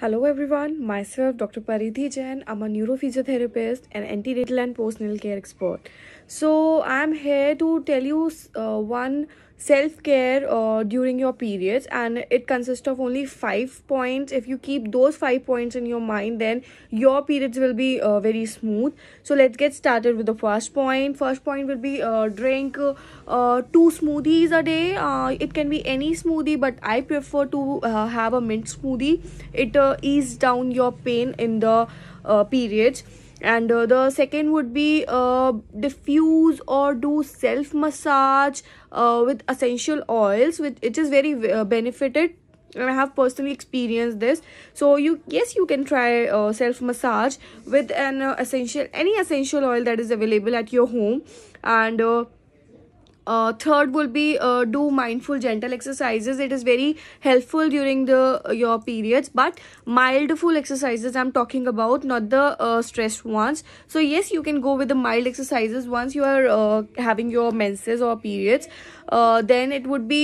Hello everyone, myself Dr. Paridhi Jain. I'm a neurophysiotherapist and antenatal and postnatal care expert. So I'm here to tell you uh, one self care uh, during your periods and it consists of only five points if you keep those five points in your mind then your periods will be uh, very smooth so let's get started with the first point first point will be uh, drink uh, two smoothies a day uh, it can be any smoothie but i prefer to uh, have a mint smoothie it uh, ease down your pain in the periods and uh, the second would be uh, diffuse or do self massage uh, with essential oils which it is very uh, benefited i have personally experienced this so you yes you can try uh, self massage with an uh, essential any essential oil that is available at your home and uh, third will be uh, do mindful gentle exercises it is very helpful during the uh, your periods but mildful exercises i'm talking about not the uh, stress ones so yes you can go with the mild exercises once you are uh, having your menses or periods uh, then it would be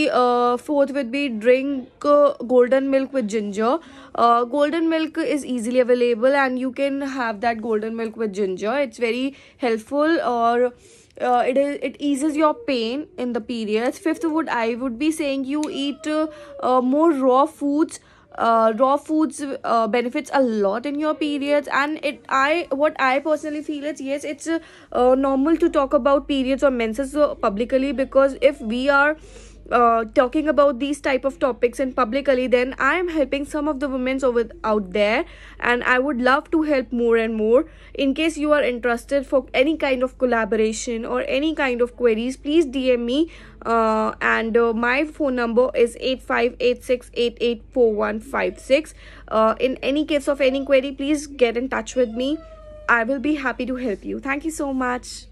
fourth would be drink golden milk with ginger golden milk is easily available and you can have that golden milk with ginger it's very helpful or uh, it is it eases your pain in the periods fifth would i would be saying you eat uh, uh, more raw foods Uh, raw foods uh, benefits a lot in your periods and it i what i personally feel is yes it's uh normal to talk about periods or menses uh, publicly because if we are uh, talking about these type of topics and publicly then i am helping some of the women over out there and i would love to help more and more in case you are interested for any kind of collaboration or any kind of queries please dm me uh, and uh, my phone number is 8586884156 uh, in any case of any query please get in touch with me i will be happy to help you thank you so much